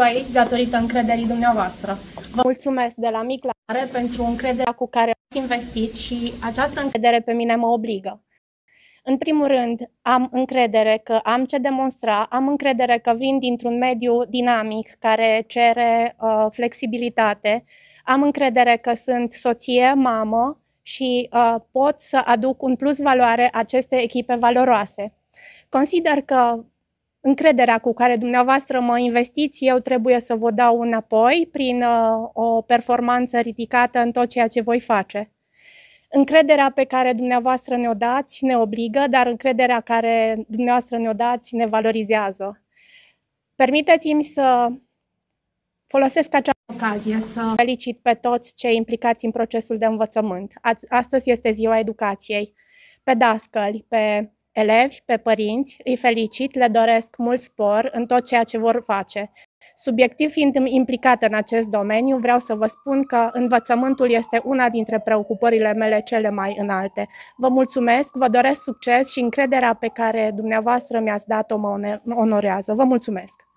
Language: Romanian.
aici datorită încrederii dumneavoastră. Vă mulțumesc de la mic la mare pentru încrederea cu care ați investit și această încredere pe mine mă obligă. În primul rând, am încredere că am ce demonstra, am încredere că vin dintr-un mediu dinamic care cere uh, flexibilitate, am încredere că sunt soție, mamă și uh, pot să aduc un plus valoare aceste echipe valoroase. Consider că încrederea cu care dumneavoastră mă investiți, eu trebuie să vă dau înapoi prin uh, o performanță ridicată în tot ceea ce voi face. Încrederea pe care dumneavoastră ne-o dați ne obligă, dar încrederea care dumneavoastră ne-o dați ne valorizează. Permiteți-mi să folosesc această ocazie să felicit pe toți cei implicați în procesul de învățământ. Astăzi este ziua educației. Pe dascăli, pe elevi, pe părinți, îi felicit, le doresc mult spor în tot ceea ce vor face. Subiectiv fiind implicată în acest domeniu, vreau să vă spun că învățământul este una dintre preocupările mele cele mai înalte. Vă mulțumesc, vă doresc succes și încrederea pe care dumneavoastră mi-ați dat-o mă onorează. Vă mulțumesc!